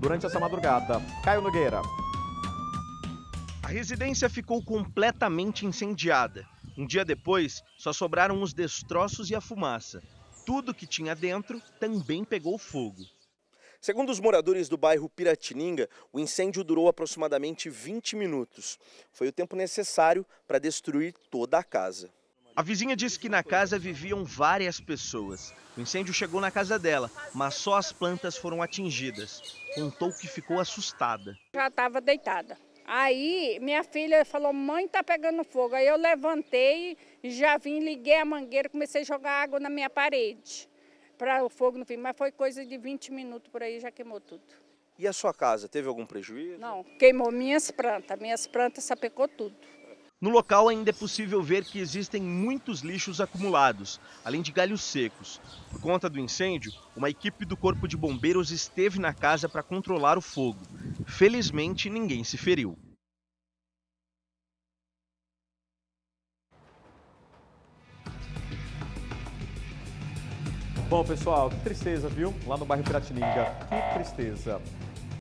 durante essa madrugada. Caio Nogueira. A residência ficou completamente incendiada. Um dia depois, só sobraram os destroços e a fumaça. Tudo que tinha dentro também pegou fogo. Segundo os moradores do bairro Piratininga, o incêndio durou aproximadamente 20 minutos. Foi o tempo necessário para destruir toda a casa. A vizinha disse que na casa viviam várias pessoas. O incêndio chegou na casa dela, mas só as plantas foram atingidas. Contou que ficou assustada. Já estava deitada. Aí minha filha falou: mãe, tá pegando fogo. Aí eu levantei, já vim, liguei a mangueira, comecei a jogar água na minha parede para o fogo no fim. Mas foi coisa de 20 minutos por aí, já queimou tudo. E a sua casa, teve algum prejuízo? Não, queimou minhas plantas. Minhas plantas sapecou tudo. No local ainda é possível ver que existem muitos lixos acumulados, além de galhos secos. Por conta do incêndio, uma equipe do Corpo de Bombeiros esteve na casa para controlar o fogo. Felizmente, ninguém se feriu. Bom, pessoal, que tristeza, viu? Lá no bairro Piratininga, que tristeza.